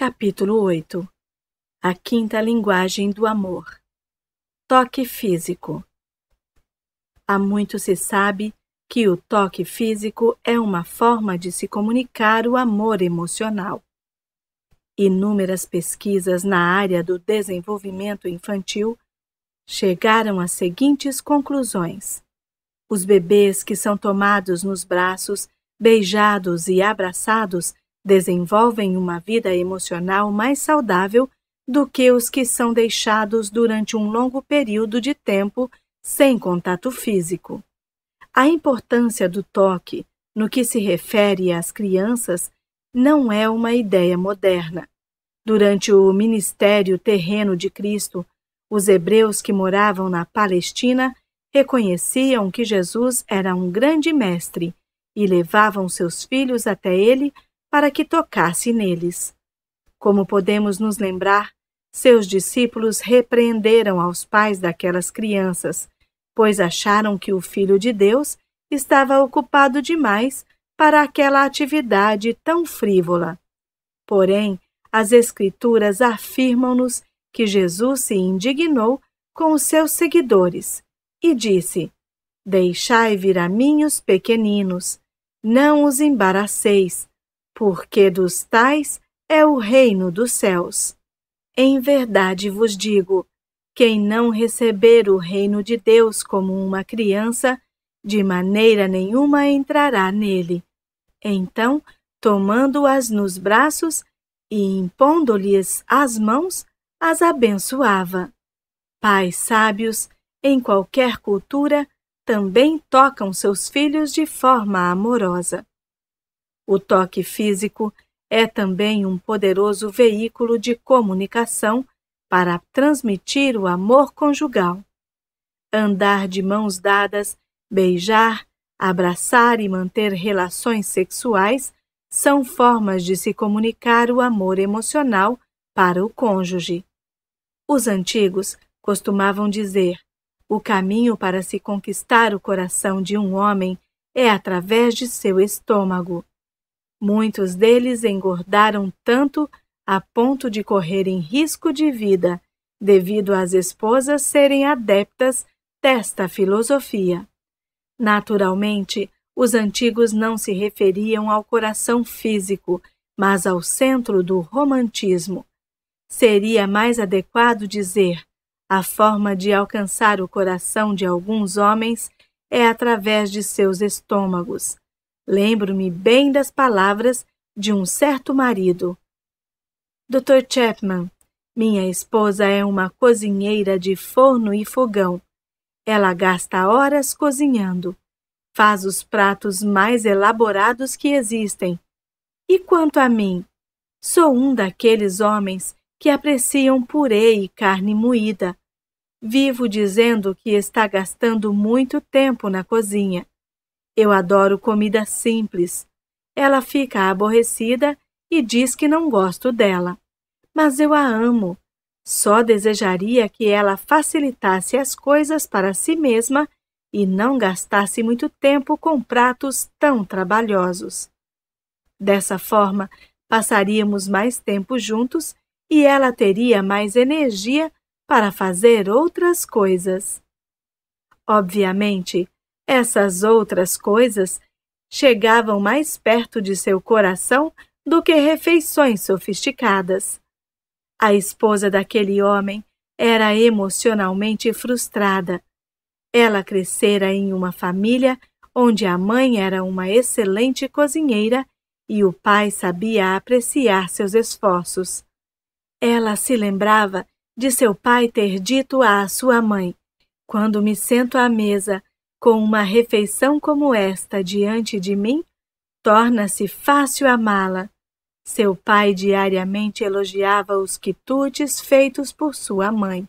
Capítulo 8 A Quinta Linguagem do Amor Toque Físico Há muito se sabe que o toque físico é uma forma de se comunicar o amor emocional. Inúmeras pesquisas na área do desenvolvimento infantil chegaram às seguintes conclusões. Os bebês que são tomados nos braços, beijados e abraçados desenvolvem uma vida emocional mais saudável do que os que são deixados durante um longo período de tempo sem contato físico. A importância do toque no que se refere às crianças não é uma ideia moderna. Durante o ministério terreno de Cristo, os hebreus que moravam na Palestina reconheciam que Jesus era um grande mestre e levavam seus filhos até ele para que tocasse neles. Como podemos nos lembrar, seus discípulos repreenderam aos pais daquelas crianças, pois acharam que o Filho de Deus estava ocupado demais para aquela atividade tão frívola. Porém, as Escrituras afirmam-nos que Jesus se indignou com os seus seguidores e disse: Deixai vir a mim os pequeninos, não os embaraceis, porque dos tais é o reino dos céus. Em verdade vos digo: quem não receber o reino de Deus como uma criança, de maneira nenhuma entrará nele. Então, tomando-as nos braços e impondo-lhes as mãos, as abençoava. Pais sábios, em qualquer cultura, também tocam seus filhos de forma amorosa. O toque físico é também um poderoso veículo de comunicação para transmitir o amor conjugal. Andar de mãos dadas, beijar, abraçar e manter relações sexuais são formas de se comunicar o amor emocional para o cônjuge. Os antigos costumavam dizer: o caminho para se conquistar o coração de um homem é através de seu estômago. Muitos deles engordaram tanto a ponto de correrem risco de vida, devido às esposas serem adeptas desta filosofia. Naturalmente, os antigos não se referiam ao coração físico, mas ao centro do romantismo. Seria mais adequado dizer: a forma de alcançar o coração de alguns homens é através de seus estômagos. Lembro-me bem das palavras de um certo marido. Dr. Chapman, minha esposa é uma cozinheira de forno e fogão. Ela gasta horas cozinhando. Faz os pratos mais elaborados que existem. E quanto a mim, sou um daqueles homens que apreciam purê e carne moída. Vivo dizendo que está gastando muito tempo na cozinha. Eu adoro comida simples. Ela fica aborrecida e diz que não gosto dela. Mas eu a amo. Só desejaria que ela facilitasse as coisas para si mesma e não gastasse muito tempo com pratos tão trabalhosos. Dessa forma, passaríamos mais tempo juntos e ela teria mais energia para fazer outras coisas. Obviamente, essas outras coisas chegavam mais perto de seu coração do que refeições sofisticadas. A esposa daquele homem era emocionalmente frustrada. Ela crescera em uma família onde a mãe era uma excelente cozinheira e o pai sabia apreciar seus esforços. Ela se lembrava de seu pai ter dito à sua mãe: Quando me sento à mesa, com uma refeição como esta diante de mim, torna-se fácil amá-la. Seu pai diariamente elogiava os quitutes feitos por sua mãe.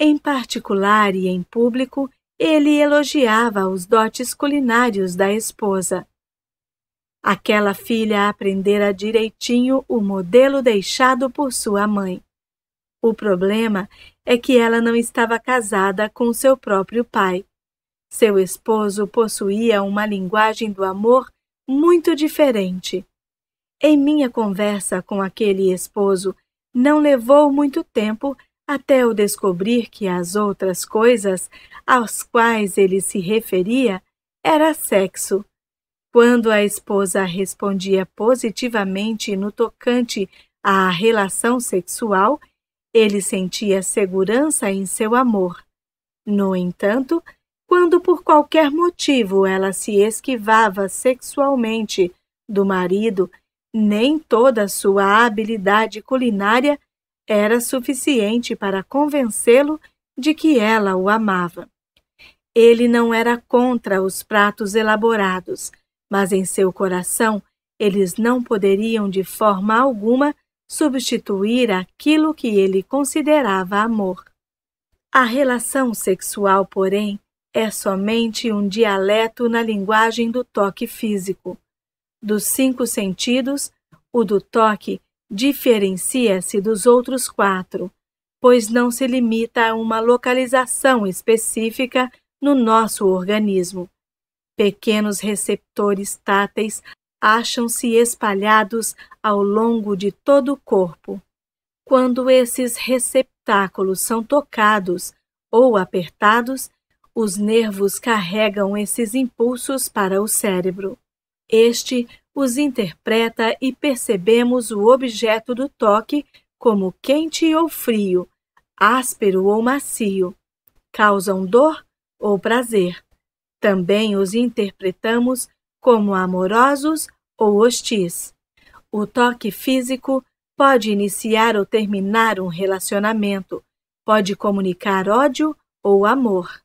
Em particular e em público, ele elogiava os dotes culinários da esposa. Aquela filha aprendera direitinho o modelo deixado por sua mãe. O problema é que ela não estava casada com seu próprio pai. Seu esposo possuía uma linguagem do amor muito diferente. Em minha conversa com aquele esposo, não levou muito tempo até eu descobrir que as outras coisas às quais ele se referia era sexo. Quando a esposa respondia positivamente no tocante à relação sexual, ele sentia segurança em seu amor. No entanto, quando por qualquer motivo ela se esquivava sexualmente do marido, nem toda sua habilidade culinária era suficiente para convencê-lo de que ela o amava. Ele não era contra os pratos elaborados, mas em seu coração eles não poderiam de forma alguma substituir aquilo que ele considerava amor. A relação sexual, porém, é somente um dialeto na linguagem do toque físico. Dos cinco sentidos, o do toque diferencia-se dos outros quatro, pois não se limita a uma localização específica no nosso organismo. Pequenos receptores táteis acham-se espalhados ao longo de todo o corpo. Quando esses receptáculos são tocados ou apertados, os nervos carregam esses impulsos para o cérebro. Este os interpreta e percebemos o objeto do toque como quente ou frio, áspero ou macio. Causam dor ou prazer. Também os interpretamos como amorosos ou hostis. O toque físico pode iniciar ou terminar um relacionamento, pode comunicar ódio ou amor.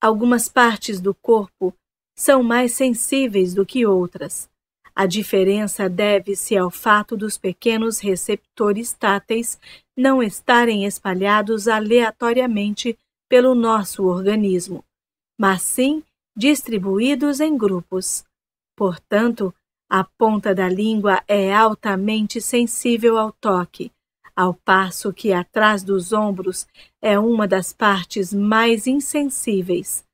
Algumas partes do corpo são mais sensíveis do que outras. A diferença deve-se ao fato dos pequenos receptores táteis não estarem espalhados aleatoriamente pelo nosso organismo, mas sim distribuídos em grupos. Portanto, a ponta da língua é altamente sensível ao toque, ao passo que atrás dos ombros é uma das partes mais insensíveis.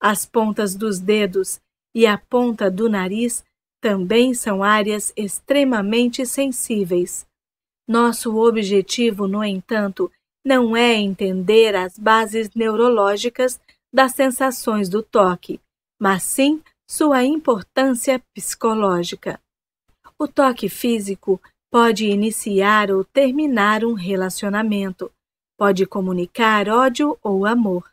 As pontas dos dedos e a ponta do nariz também são áreas extremamente sensíveis. Nosso objetivo, no entanto, não é entender as bases neurológicas das sensações do toque, mas sim sua importância psicológica. O toque físico Pode iniciar ou terminar um relacionamento. Pode comunicar ódio ou amor.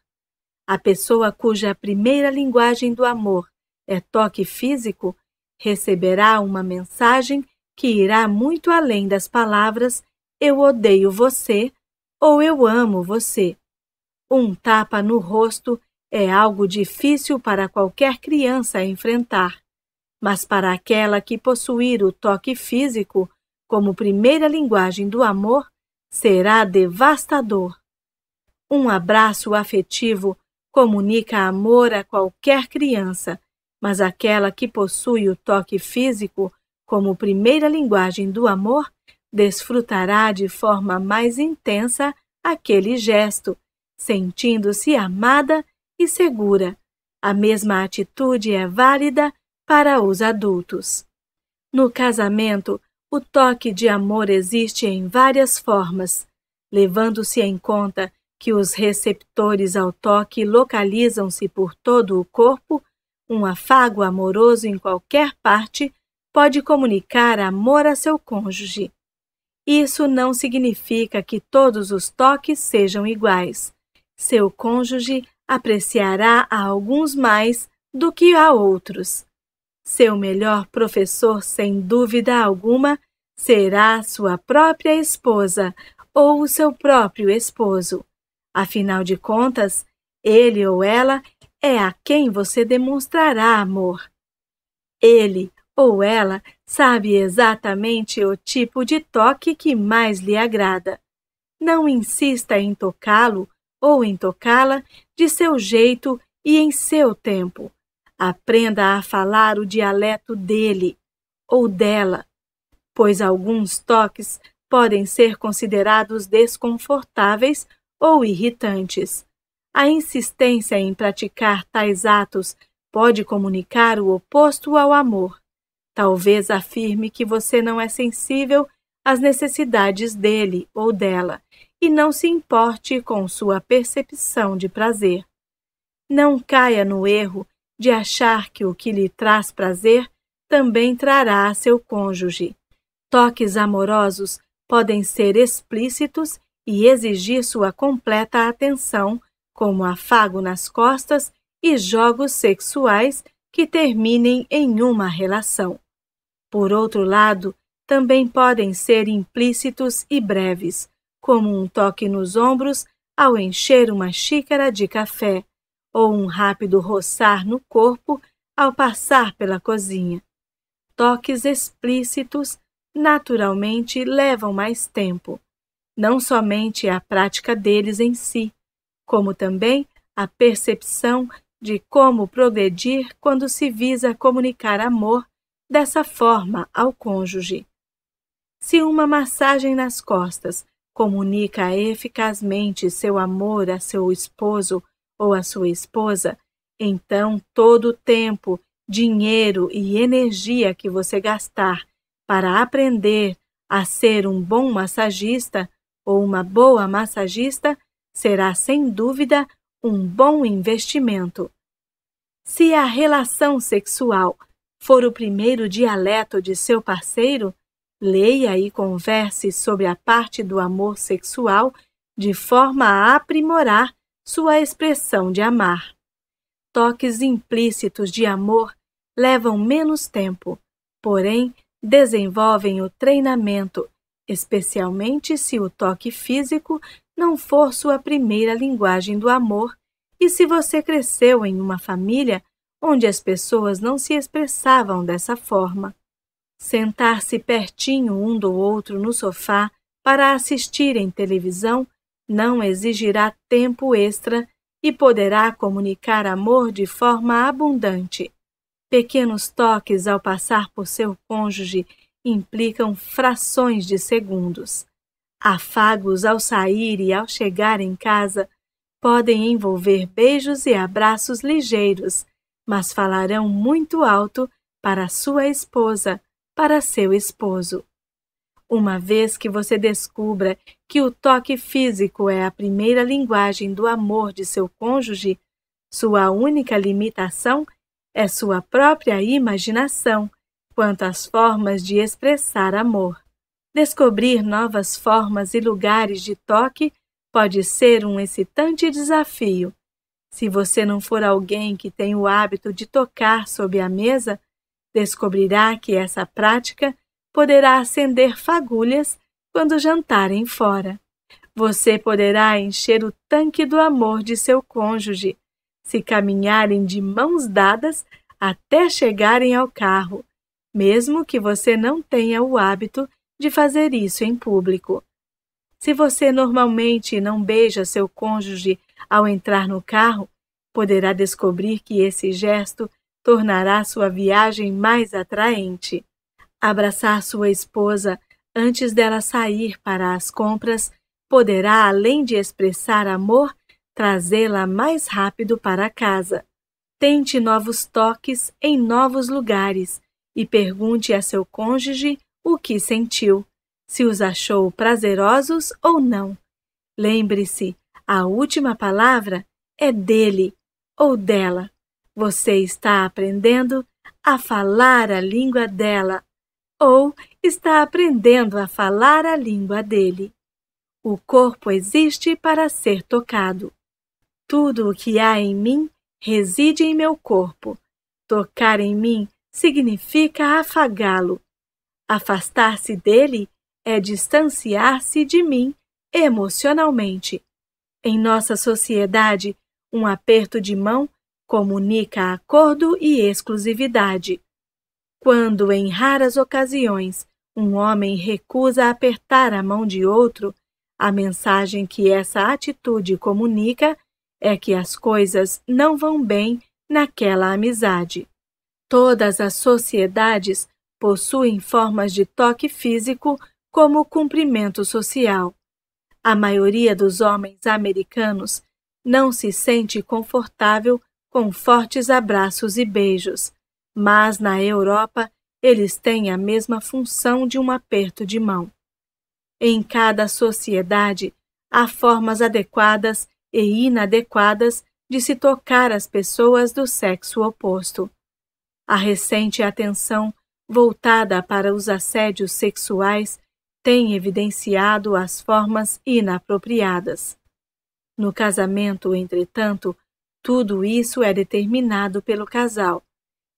A pessoa cuja primeira linguagem do amor é toque físico receberá uma mensagem que irá muito além das palavras eu odeio você ou eu amo você. Um tapa no rosto é algo difícil para qualquer criança enfrentar, mas para aquela que possuir o toque físico, como primeira linguagem do amor será devastador. Um abraço afetivo comunica amor a qualquer criança, mas aquela que possui o toque físico como primeira linguagem do amor desfrutará de forma mais intensa aquele gesto, sentindo-se amada e segura. A mesma atitude é válida para os adultos. No casamento, o toque de amor existe em várias formas, levando-se em conta que os receptores ao toque localizam-se por todo o corpo, um afago amoroso em qualquer parte pode comunicar amor a seu cônjuge. Isso não significa que todos os toques sejam iguais. Seu cônjuge apreciará a alguns mais do que a outros. Seu melhor professor, sem dúvida alguma, será sua própria esposa ou o seu próprio esposo. Afinal de contas, ele ou ela é a quem você demonstrará amor. Ele ou ela sabe exatamente o tipo de toque que mais lhe agrada. Não insista em tocá-lo ou em tocá-la de seu jeito e em seu tempo. Aprenda a falar o dialeto dele ou dela, pois alguns toques podem ser considerados desconfortáveis ou irritantes. A insistência em praticar tais atos pode comunicar o oposto ao amor. Talvez afirme que você não é sensível às necessidades dele ou dela e não se importe com sua percepção de prazer. Não caia no erro de achar que o que lhe traz prazer também trará a seu cônjuge. Toques amorosos podem ser explícitos e exigir sua completa atenção, como afago nas costas e jogos sexuais que terminem em uma relação. Por outro lado, também podem ser implícitos e breves, como um toque nos ombros ao encher uma xícara de café, ou um rápido roçar no corpo ao passar pela cozinha. Toques explícitos naturalmente levam mais tempo, não somente a prática deles em si, como também a percepção de como progredir quando se visa comunicar amor dessa forma ao cônjuge. Se uma massagem nas costas comunica eficazmente seu amor a seu esposo ou a sua esposa, então todo o tempo, dinheiro e energia que você gastar para aprender a ser um bom massagista ou uma boa massagista será sem dúvida um bom investimento. Se a relação sexual for o primeiro dialeto de seu parceiro, leia e converse sobre a parte do amor sexual de forma a aprimorar sua expressão de amar. Toques implícitos de amor levam menos tempo, porém desenvolvem o treinamento, especialmente se o toque físico não for sua primeira linguagem do amor e se você cresceu em uma família onde as pessoas não se expressavam dessa forma. Sentar-se pertinho um do outro no sofá para assistirem televisão não exigirá tempo extra e poderá comunicar amor de forma abundante. Pequenos toques ao passar por seu cônjuge implicam frações de segundos. Afagos ao sair e ao chegar em casa podem envolver beijos e abraços ligeiros, mas falarão muito alto para sua esposa, para seu esposo. Uma vez que você descubra que o toque físico é a primeira linguagem do amor de seu cônjuge, sua única limitação é sua própria imaginação quanto às formas de expressar amor. Descobrir novas formas e lugares de toque pode ser um excitante desafio. Se você não for alguém que tem o hábito de tocar sob a mesa, descobrirá que essa prática poderá acender fagulhas quando jantarem fora. Você poderá encher o tanque do amor de seu cônjuge se caminharem de mãos dadas até chegarem ao carro, mesmo que você não tenha o hábito de fazer isso em público. Se você normalmente não beija seu cônjuge ao entrar no carro, poderá descobrir que esse gesto tornará sua viagem mais atraente. Abraçar sua esposa antes dela sair para as compras poderá, além de expressar amor, trazê-la mais rápido para casa. Tente novos toques em novos lugares e pergunte a seu cônjuge o que sentiu, se os achou prazerosos ou não. Lembre-se, a última palavra é dele ou dela. Você está aprendendo a falar a língua dela ou está aprendendo a falar a língua dele. O corpo existe para ser tocado. Tudo o que há em mim reside em meu corpo. Tocar em mim significa afagá-lo. Afastar-se dele é distanciar-se de mim emocionalmente. Em nossa sociedade, um aperto de mão comunica acordo e exclusividade. Quando, em raras ocasiões, um homem recusa apertar a mão de outro, a mensagem que essa atitude comunica é que as coisas não vão bem naquela amizade. Todas as sociedades possuem formas de toque físico como cumprimento social. A maioria dos homens americanos não se sente confortável com fortes abraços e beijos mas na Europa eles têm a mesma função de um aperto de mão. Em cada sociedade há formas adequadas e inadequadas de se tocar as pessoas do sexo oposto. A recente atenção voltada para os assédios sexuais tem evidenciado as formas inapropriadas. No casamento, entretanto, tudo isso é determinado pelo casal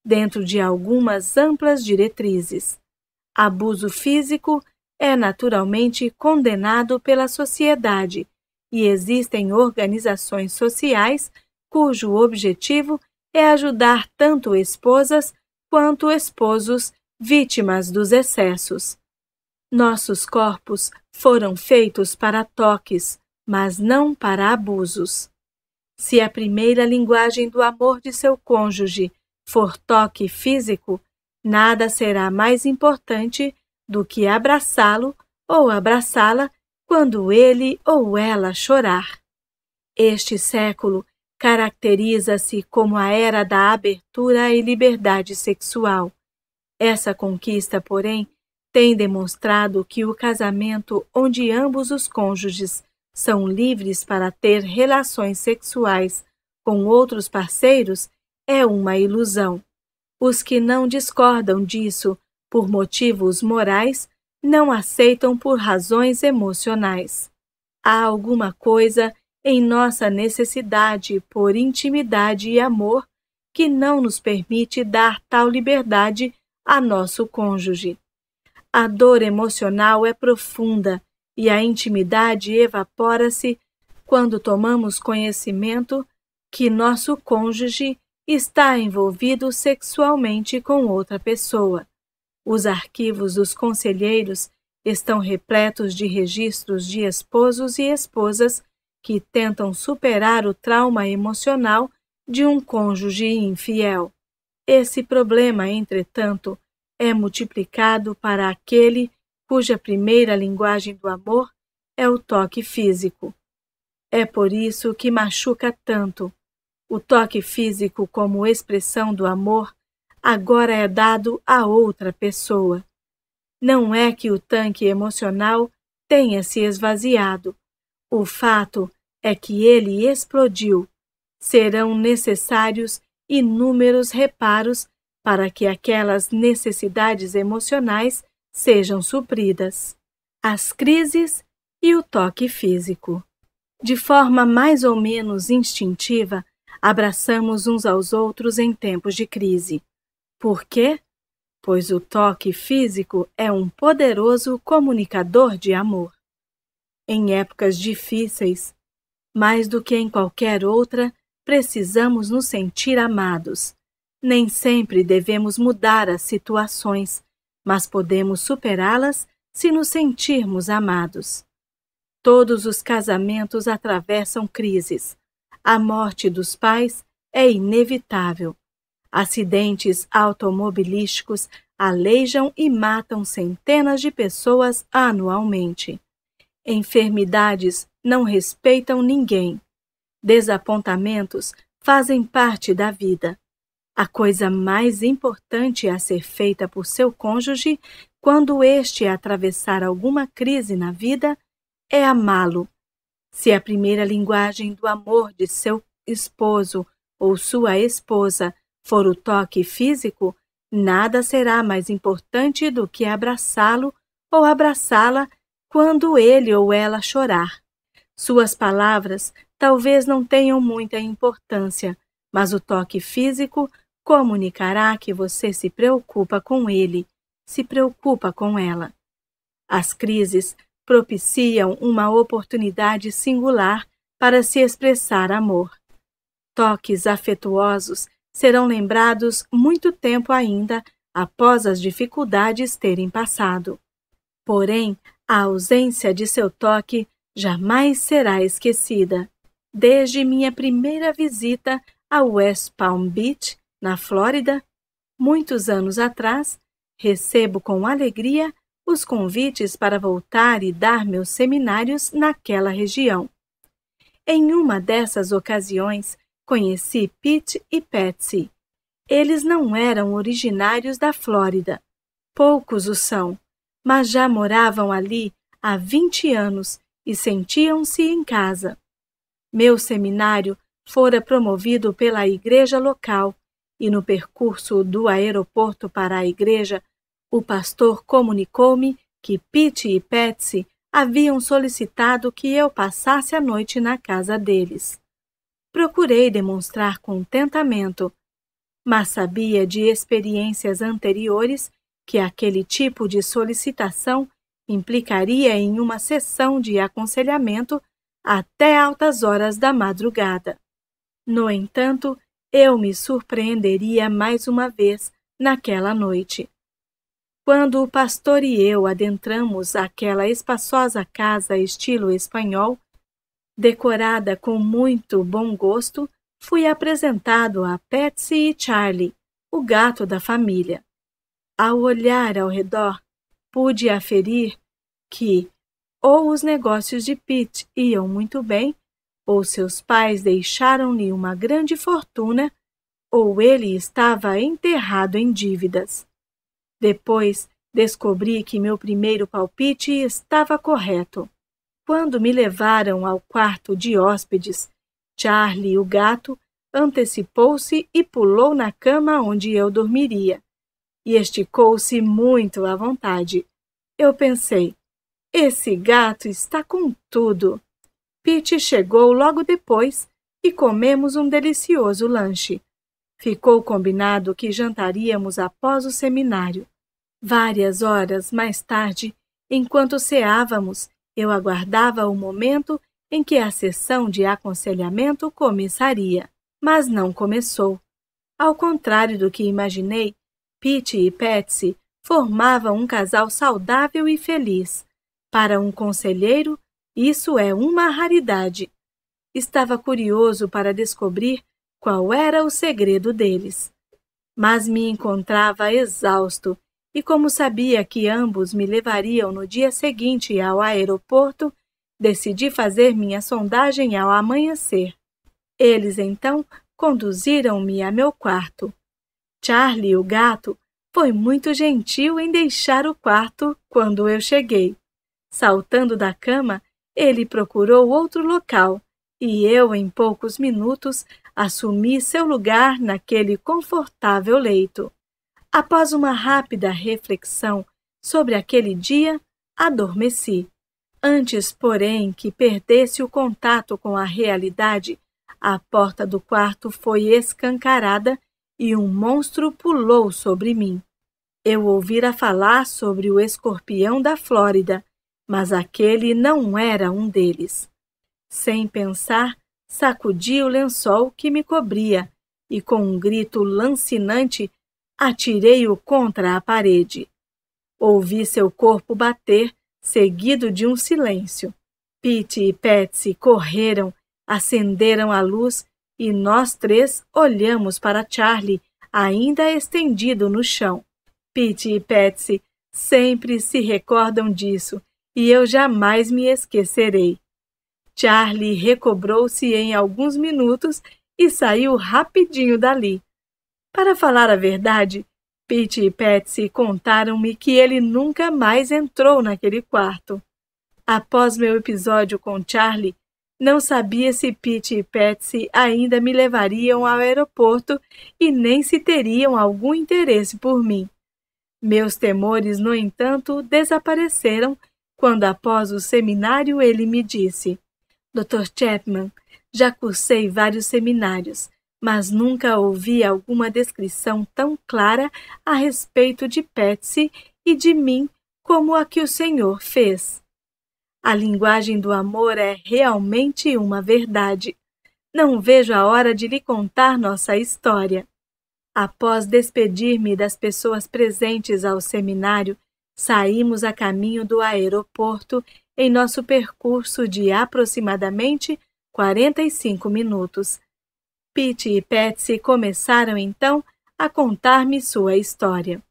dentro de algumas amplas diretrizes. Abuso físico é naturalmente condenado pela sociedade e existem organizações sociais cujo objetivo é ajudar tanto esposas quanto esposos vítimas dos excessos. Nossos corpos foram feitos para toques, mas não para abusos. Se a primeira linguagem do amor de seu cônjuge for toque físico, nada será mais importante do que abraçá-lo ou abraçá-la quando ele ou ela chorar. Este século caracteriza-se como a era da abertura e liberdade sexual. Essa conquista, porém, tem demonstrado que o casamento onde ambos os cônjuges são livres para ter relações sexuais com outros parceiros é uma ilusão. Os que não discordam disso por motivos morais não aceitam por razões emocionais. Há alguma coisa em nossa necessidade por intimidade e amor que não nos permite dar tal liberdade a nosso cônjuge. A dor emocional é profunda e a intimidade evapora-se quando tomamos conhecimento que nosso cônjuge está envolvido sexualmente com outra pessoa. Os arquivos dos conselheiros estão repletos de registros de esposos e esposas que tentam superar o trauma emocional de um cônjuge infiel. Esse problema, entretanto, é multiplicado para aquele cuja primeira linguagem do amor é o toque físico. É por isso que machuca tanto o toque físico, como expressão do amor, agora é dado a outra pessoa. Não é que o tanque emocional tenha se esvaziado. O fato é que ele explodiu. Serão necessários inúmeros reparos para que aquelas necessidades emocionais sejam supridas. As crises e o toque físico. De forma mais ou menos instintiva, abraçamos uns aos outros em tempos de crise. Por quê? Pois o toque físico é um poderoso comunicador de amor. Em épocas difíceis, mais do que em qualquer outra, precisamos nos sentir amados. Nem sempre devemos mudar as situações, mas podemos superá-las se nos sentirmos amados. Todos os casamentos atravessam crises, a morte dos pais é inevitável. Acidentes automobilísticos aleijam e matam centenas de pessoas anualmente. Enfermidades não respeitam ninguém. Desapontamentos fazem parte da vida. A coisa mais importante a ser feita por seu cônjuge quando este atravessar alguma crise na vida é amá-lo se a primeira linguagem do amor de seu esposo ou sua esposa for o toque físico, nada será mais importante do que abraçá-lo ou abraçá-la quando ele ou ela chorar. Suas palavras talvez não tenham muita importância, mas o toque físico comunicará que você se preocupa com ele, se preocupa com ela. As crises propiciam uma oportunidade singular para se expressar amor. Toques afetuosos serão lembrados muito tempo ainda após as dificuldades terem passado. Porém, a ausência de seu toque jamais será esquecida. Desde minha primeira visita a West Palm Beach, na Flórida, muitos anos atrás, recebo com alegria os convites para voltar e dar meus seminários naquela região. Em uma dessas ocasiões, conheci Pete e Patsy. Eles não eram originários da Flórida. Poucos o são, mas já moravam ali há 20 anos e sentiam-se em casa. Meu seminário fora promovido pela igreja local e no percurso do aeroporto para a igreja o pastor comunicou-me que Pete e Patsy haviam solicitado que eu passasse a noite na casa deles. Procurei demonstrar contentamento, mas sabia de experiências anteriores que aquele tipo de solicitação implicaria em uma sessão de aconselhamento até altas horas da madrugada. No entanto, eu me surpreenderia mais uma vez naquela noite. Quando o pastor e eu adentramos aquela espaçosa casa estilo espanhol, decorada com muito bom gosto, fui apresentado a Patsy e Charlie, o gato da família. Ao olhar ao redor, pude aferir que ou os negócios de Pitt iam muito bem, ou seus pais deixaram-lhe uma grande fortuna, ou ele estava enterrado em dívidas. Depois, descobri que meu primeiro palpite estava correto. Quando me levaram ao quarto de hóspedes, Charlie, o gato, antecipou-se e pulou na cama onde eu dormiria. E esticou-se muito à vontade. Eu pensei, esse gato está com tudo. Pete chegou logo depois e comemos um delicioso lanche. Ficou combinado que jantaríamos após o seminário. Várias horas mais tarde, enquanto ceávamos, eu aguardava o momento em que a sessão de aconselhamento começaria, mas não começou. Ao contrário do que imaginei, Pete e Patsy formavam um casal saudável e feliz. Para um conselheiro, isso é uma raridade. Estava curioso para descobrir qual era o segredo deles. Mas me encontrava exausto e como sabia que ambos me levariam no dia seguinte ao aeroporto, decidi fazer minha sondagem ao amanhecer. Eles então conduziram-me a meu quarto. Charlie, o gato, foi muito gentil em deixar o quarto quando eu cheguei. Saltando da cama, ele procurou outro local e eu, em poucos minutos, assumi seu lugar naquele confortável leito. Após uma rápida reflexão sobre aquele dia, adormeci. Antes, porém, que perdesse o contato com a realidade, a porta do quarto foi escancarada e um monstro pulou sobre mim. Eu ouvira falar sobre o escorpião da Flórida, mas aquele não era um deles. Sem pensar, sacudi o lençol que me cobria e, com um grito lancinante, atirei-o contra a parede. Ouvi seu corpo bater, seguido de um silêncio. Pete e Patsy correram, acenderam a luz e nós três olhamos para Charlie, ainda estendido no chão. Pete e Patsy sempre se recordam disso e eu jamais me esquecerei. Charlie recobrou-se em alguns minutos e saiu rapidinho dali. Para falar a verdade, Pete e Patsy contaram-me que ele nunca mais entrou naquele quarto. Após meu episódio com Charlie, não sabia se Pete e Patsy ainda me levariam ao aeroporto e nem se teriam algum interesse por mim. Meus temores, no entanto, desapareceram quando, após o seminário, ele me disse: Dr. Chapman, já cursei vários seminários mas nunca ouvi alguma descrição tão clara a respeito de Patsy e de mim como a que o Senhor fez. A linguagem do amor é realmente uma verdade. Não vejo a hora de lhe contar nossa história. Após despedir-me das pessoas presentes ao seminário, saímos a caminho do aeroporto em nosso percurso de aproximadamente 45 minutos. Pete e Patsy começaram então a contar-me sua história.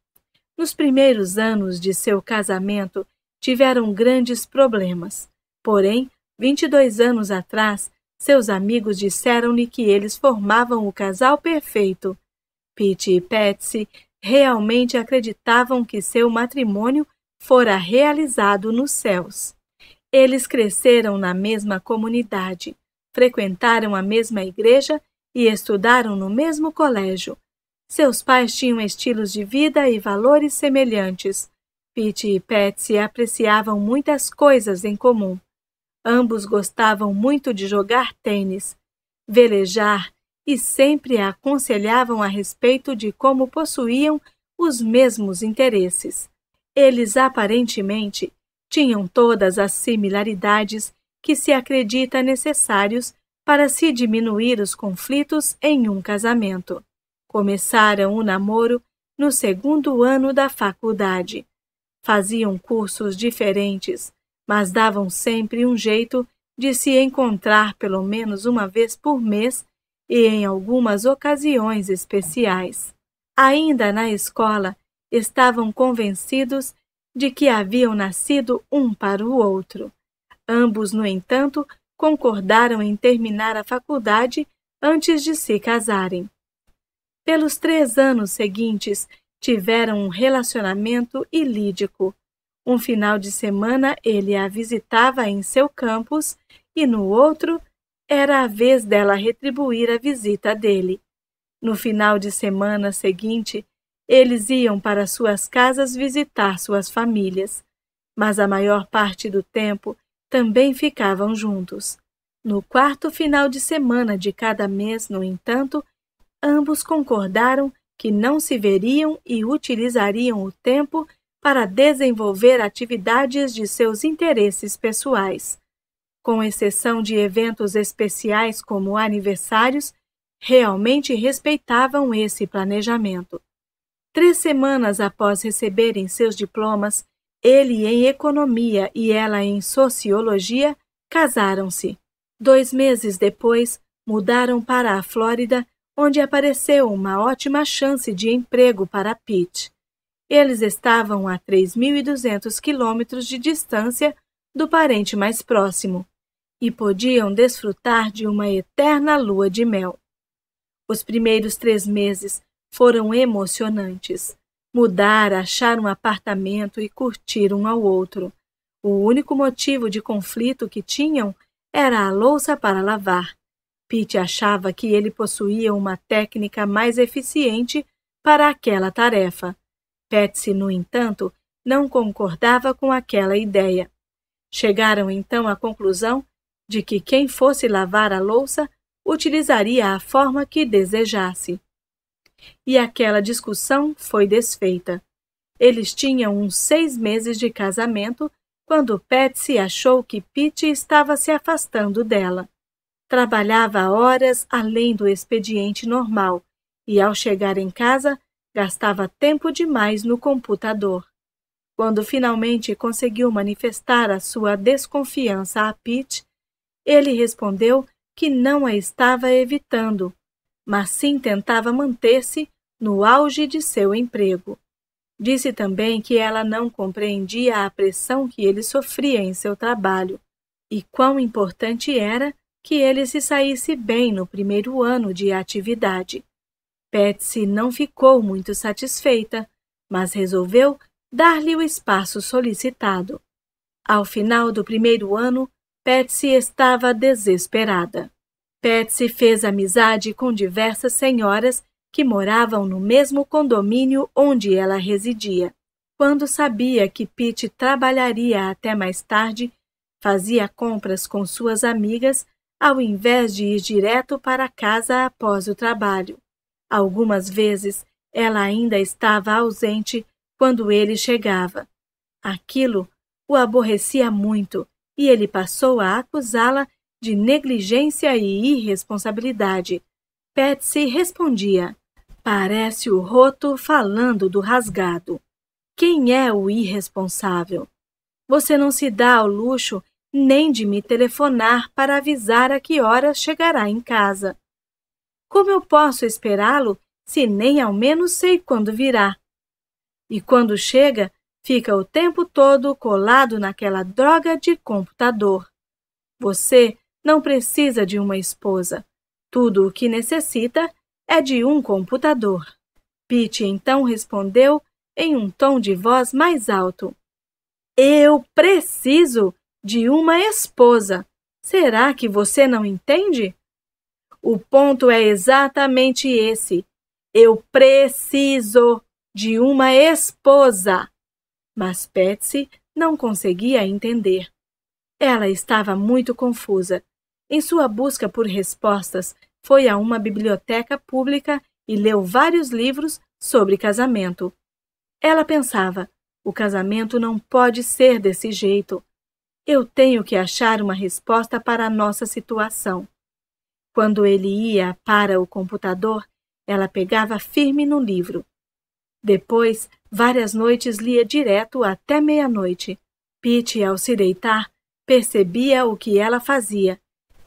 Nos primeiros anos de seu casamento, tiveram grandes problemas. Porém, 22 anos atrás, seus amigos disseram-lhe que eles formavam o casal perfeito. Pete e Patsy realmente acreditavam que seu matrimônio fora realizado nos céus. Eles cresceram na mesma comunidade, frequentaram a mesma igreja e estudaram no mesmo colégio. Seus pais tinham estilos de vida e valores semelhantes. Pete e Patsy apreciavam muitas coisas em comum. Ambos gostavam muito de jogar tênis, velejar e sempre a aconselhavam a respeito de como possuíam os mesmos interesses. Eles aparentemente tinham todas as similaridades que se acredita necessários para se diminuir os conflitos em um casamento. Começaram o namoro no segundo ano da faculdade. Faziam cursos diferentes, mas davam sempre um jeito de se encontrar pelo menos uma vez por mês e em algumas ocasiões especiais. Ainda na escola, estavam convencidos de que haviam nascido um para o outro. Ambos, no entanto, concordaram em terminar a faculdade antes de se casarem. Pelos três anos seguintes, tiveram um relacionamento ilídico. Um final de semana ele a visitava em seu campus e no outro era a vez dela retribuir a visita dele. No final de semana seguinte, eles iam para suas casas visitar suas famílias, mas a maior parte do tempo também ficavam juntos. No quarto final de semana de cada mês, no entanto, ambos concordaram que não se veriam e utilizariam o tempo para desenvolver atividades de seus interesses pessoais. Com exceção de eventos especiais como aniversários, realmente respeitavam esse planejamento. Três semanas após receberem seus diplomas, ele em economia e ela em sociologia casaram-se. Dois meses depois, mudaram para a Flórida, onde apareceu uma ótima chance de emprego para Pitt. Eles estavam a 3.200 quilômetros de distância do parente mais próximo e podiam desfrutar de uma eterna lua de mel. Os primeiros três meses foram emocionantes mudar, achar um apartamento e curtir um ao outro. O único motivo de conflito que tinham era a louça para lavar. Pete achava que ele possuía uma técnica mais eficiente para aquela tarefa. Patsy, no entanto, não concordava com aquela ideia. Chegaram então à conclusão de que quem fosse lavar a louça utilizaria a forma que desejasse e aquela discussão foi desfeita. Eles tinham uns seis meses de casamento quando Patsy achou que Pete estava se afastando dela. Trabalhava horas além do expediente normal e, ao chegar em casa, gastava tempo demais no computador. Quando finalmente conseguiu manifestar a sua desconfiança a Pete, ele respondeu que não a estava evitando, Marcin tentava manter-se no auge de seu emprego. Disse também que ela não compreendia a pressão que ele sofria em seu trabalho e quão importante era que ele se saísse bem no primeiro ano de atividade. Patsy não ficou muito satisfeita, mas resolveu dar-lhe o espaço solicitado. Ao final do primeiro ano, Patsy estava desesperada. Patsy fez amizade com diversas senhoras que moravam no mesmo condomínio onde ela residia. Quando sabia que Pete trabalharia até mais tarde, fazia compras com suas amigas ao invés de ir direto para casa após o trabalho. Algumas vezes ela ainda estava ausente quando ele chegava. Aquilo o aborrecia muito e ele passou a acusá-la de negligência e irresponsabilidade. Patsy respondia: Parece o roto falando do rasgado. Quem é o irresponsável? Você não se dá ao luxo nem de me telefonar para avisar a que horas chegará em casa. Como eu posso esperá-lo se nem ao menos sei quando virá? E quando chega, fica o tempo todo colado naquela droga de computador. Você não precisa de uma esposa. Tudo o que necessita é de um computador. Pete então respondeu em um tom de voz mais alto: Eu preciso de uma esposa. Será que você não entende? O ponto é exatamente esse. Eu preciso de uma esposa. Mas Patsy não conseguia entender. Ela estava muito confusa em sua busca por respostas, foi a uma biblioteca pública e leu vários livros sobre casamento. Ela pensava: o casamento não pode ser desse jeito. Eu tenho que achar uma resposta para a nossa situação. Quando ele ia para o computador, ela pegava firme no livro. Depois, várias noites lia direto até meia-noite. Pete, ao se deitar, percebia o que ela fazia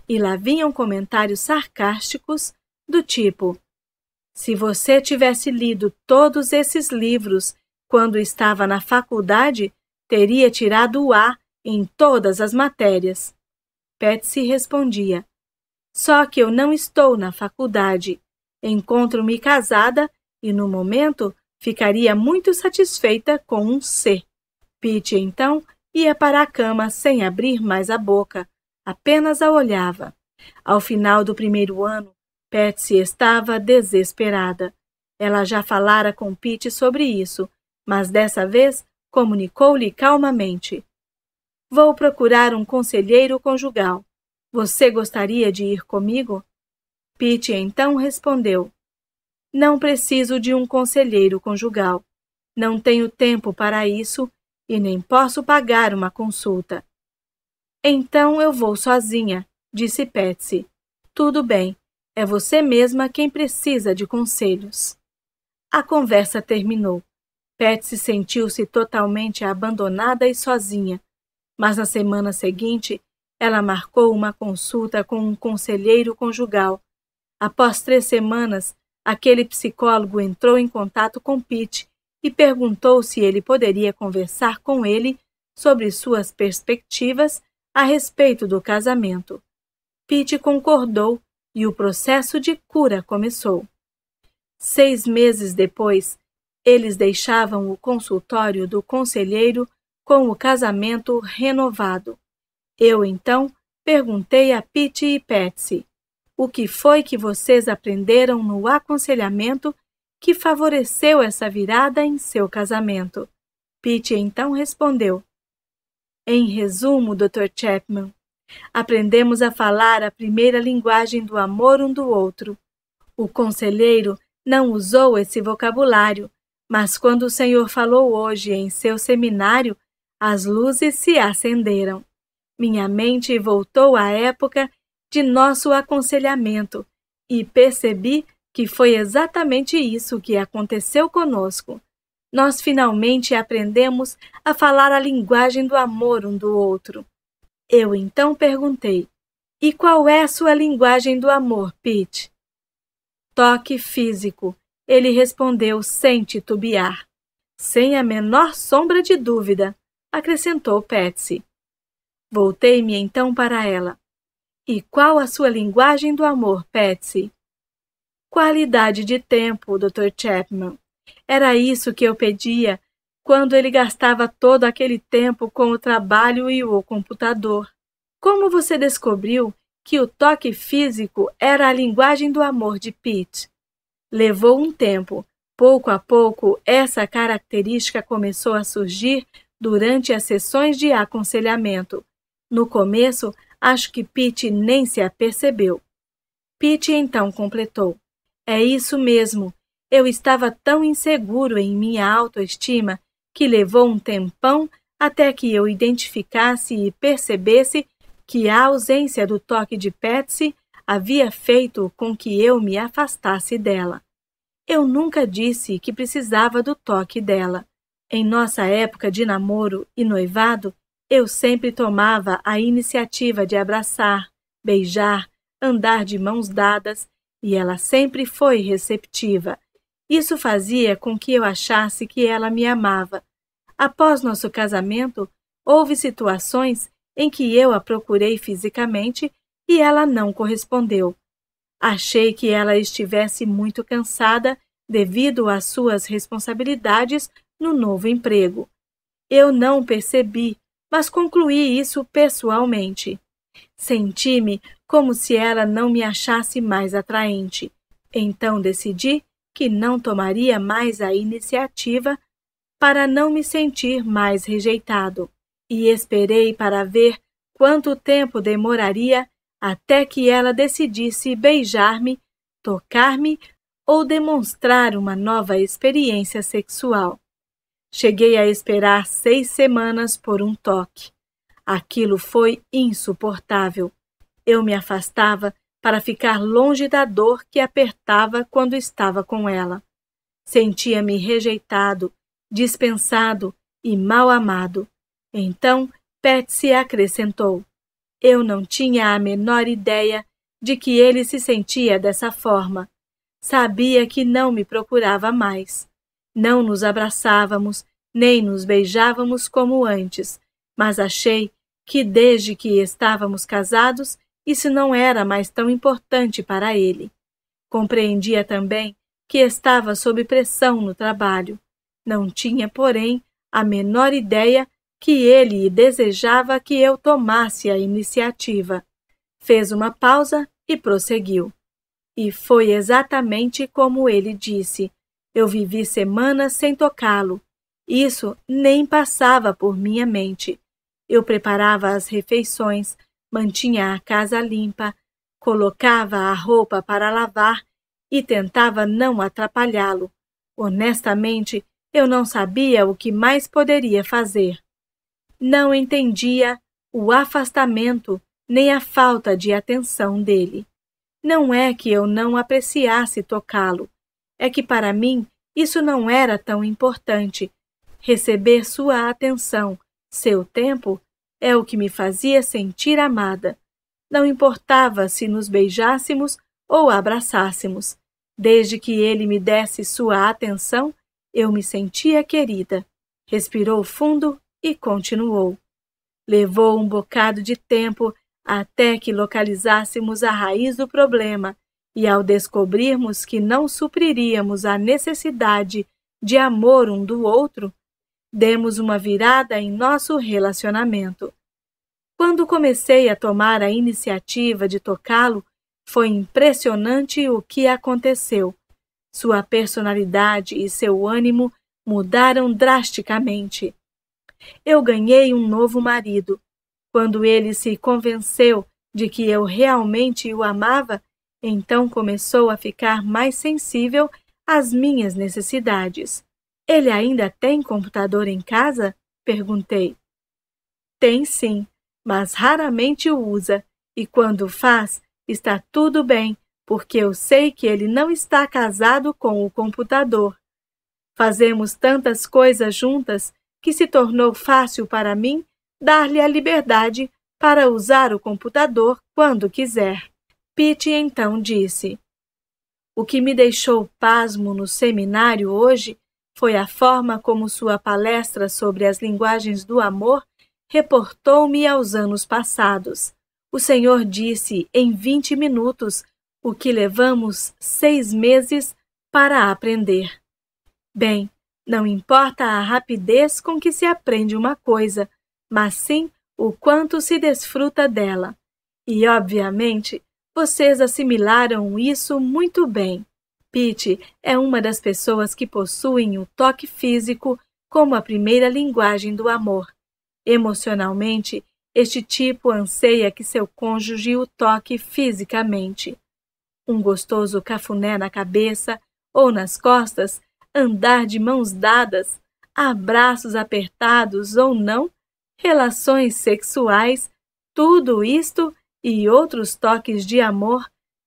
e lá vinham comentários sarcásticos do tipo: Se você tivesse lido todos esses livros quando estava na faculdade, teria tirado o A em todas as matérias. Patsy respondia: Só que eu não estou na faculdade. Encontro-me casada e, no momento, ficaria muito satisfeita com um C. Pete, então, ia para a cama sem abrir mais a boca, apenas a olhava. Ao final do primeiro ano, Patsy estava desesperada. Ela já falara com Pete sobre isso, mas dessa vez comunicou-lhe calmamente: Vou procurar um conselheiro conjugal. Você gostaria de ir comigo? Pete então respondeu: Não preciso de um conselheiro conjugal. Não tenho tempo para isso e nem posso pagar uma consulta. Então eu vou sozinha, disse Patsy. Tudo bem, é você mesma quem precisa de conselhos. A conversa terminou. Patsy sentiu-se totalmente abandonada e sozinha, mas na semana seguinte ela marcou uma consulta com um conselheiro conjugal. Após três semanas, aquele psicólogo entrou em contato com Pete e perguntou se ele poderia conversar com ele sobre suas perspectivas a respeito do casamento. Pete concordou e o processo de cura começou. Seis meses depois, eles deixavam o consultório do conselheiro com o casamento renovado. Eu então perguntei a Pete e Patsy: o que foi que vocês aprenderam no aconselhamento que favoreceu essa virada em seu casamento? Pete então respondeu: em resumo, Dr. Chapman, aprendemos a falar a primeira linguagem do amor um do outro. O conselheiro não usou esse vocabulário, mas quando o Senhor falou hoje em seu seminário, as luzes se acenderam. Minha mente voltou à época de nosso aconselhamento e percebi que foi exatamente isso que aconteceu conosco nós finalmente aprendemos a falar a linguagem do amor um do outro. Eu então perguntei: E qual é a sua linguagem do amor, Pete? Toque físico, ele respondeu sem titubear. Sem a menor sombra de dúvida, acrescentou Patsy. Voltei-me então para ela. E qual a sua linguagem do amor, Patsy? Qualidade de tempo, Dr. Chapman. Era isso que eu pedia quando ele gastava todo aquele tempo com o trabalho e o computador. Como você descobriu que o toque físico era a linguagem do amor de Pete? Levou um tempo. Pouco a pouco, essa característica começou a surgir durante as sessões de aconselhamento. No começo, acho que Pete nem se apercebeu. Pete então completou: É isso mesmo. Eu estava tão inseguro em minha autoestima que levou um tempão até que eu identificasse e percebesse que a ausência do toque de Patsy havia feito com que eu me afastasse dela. Eu nunca disse que precisava do toque dela. Em nossa época de namoro e noivado, eu sempre tomava a iniciativa de abraçar, beijar, andar de mãos dadas e ela sempre foi receptiva. Isso fazia com que eu achasse que ela me amava. Após nosso casamento, houve situações em que eu a procurei fisicamente e ela não correspondeu. Achei que ela estivesse muito cansada devido às suas responsabilidades no novo emprego. Eu não percebi, mas concluí isso pessoalmente. Senti-me como se ela não me achasse mais atraente. Então decidi que não tomaria mais a iniciativa para não me sentir mais rejeitado, e esperei para ver quanto tempo demoraria até que ela decidisse beijar-me, tocar-me ou demonstrar uma nova experiência sexual. Cheguei a esperar seis semanas por um toque. Aquilo foi insuportável. Eu me afastava para ficar longe da dor que apertava quando estava com ela. Sentia-me rejeitado, dispensado e mal amado. Então, se acrescentou: Eu não tinha a menor ideia de que ele se sentia dessa forma. Sabia que não me procurava mais. Não nos abraçávamos, nem nos beijávamos como antes, mas achei que desde que estávamos casados, isso não era mais tão importante para ele. Compreendia também que estava sob pressão no trabalho. Não tinha, porém, a menor ideia que ele desejava que eu tomasse a iniciativa. Fez uma pausa e prosseguiu. E foi exatamente como ele disse. Eu vivi semanas sem tocá-lo. Isso nem passava por minha mente. Eu preparava as refeições, mantinha a casa limpa, colocava a roupa para lavar e tentava não atrapalhá-lo. Honestamente, eu não sabia o que mais poderia fazer. Não entendia o afastamento nem a falta de atenção dele. Não é que eu não apreciasse tocá-lo, é que para mim isso não era tão importante. Receber sua atenção, seu tempo, é o que me fazia sentir amada. Não importava se nos beijássemos ou abraçássemos. Desde que ele me desse sua atenção, eu me sentia querida. Respirou fundo e continuou. Levou um bocado de tempo até que localizássemos a raiz do problema e, ao descobrirmos que não supriríamos a necessidade de amor um do outro, Demos uma virada em nosso relacionamento. Quando comecei a tomar a iniciativa de tocá-lo, foi impressionante o que aconteceu. Sua personalidade e seu ânimo mudaram drasticamente. Eu ganhei um novo marido. Quando ele se convenceu de que eu realmente o amava, então começou a ficar mais sensível às minhas necessidades. Ele ainda tem computador em casa? perguntei. Tem sim, mas raramente o usa, e quando faz, está tudo bem, porque eu sei que ele não está casado com o computador. Fazemos tantas coisas juntas que se tornou fácil para mim dar-lhe a liberdade para usar o computador quando quiser. Pete então disse: O que me deixou pasmo no seminário hoje foi a forma como sua palestra sobre as linguagens do amor reportou-me aos anos passados. O Senhor disse em 20 minutos o que levamos seis meses para aprender. Bem, não importa a rapidez com que se aprende uma coisa, mas sim o quanto se desfruta dela. E, obviamente, vocês assimilaram isso muito bem. Pitt é uma das pessoas que possuem o toque físico como a primeira linguagem do amor. Emocionalmente, este tipo anseia que seu cônjuge o toque fisicamente. Um gostoso cafuné na cabeça ou nas costas, andar de mãos dadas, abraços apertados ou não, relações sexuais, tudo isto e outros toques de amor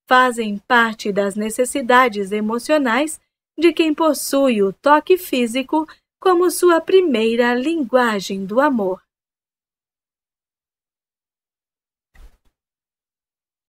fazem parte das necessidades emocionais de quem possui o toque físico como sua primeira linguagem do amor.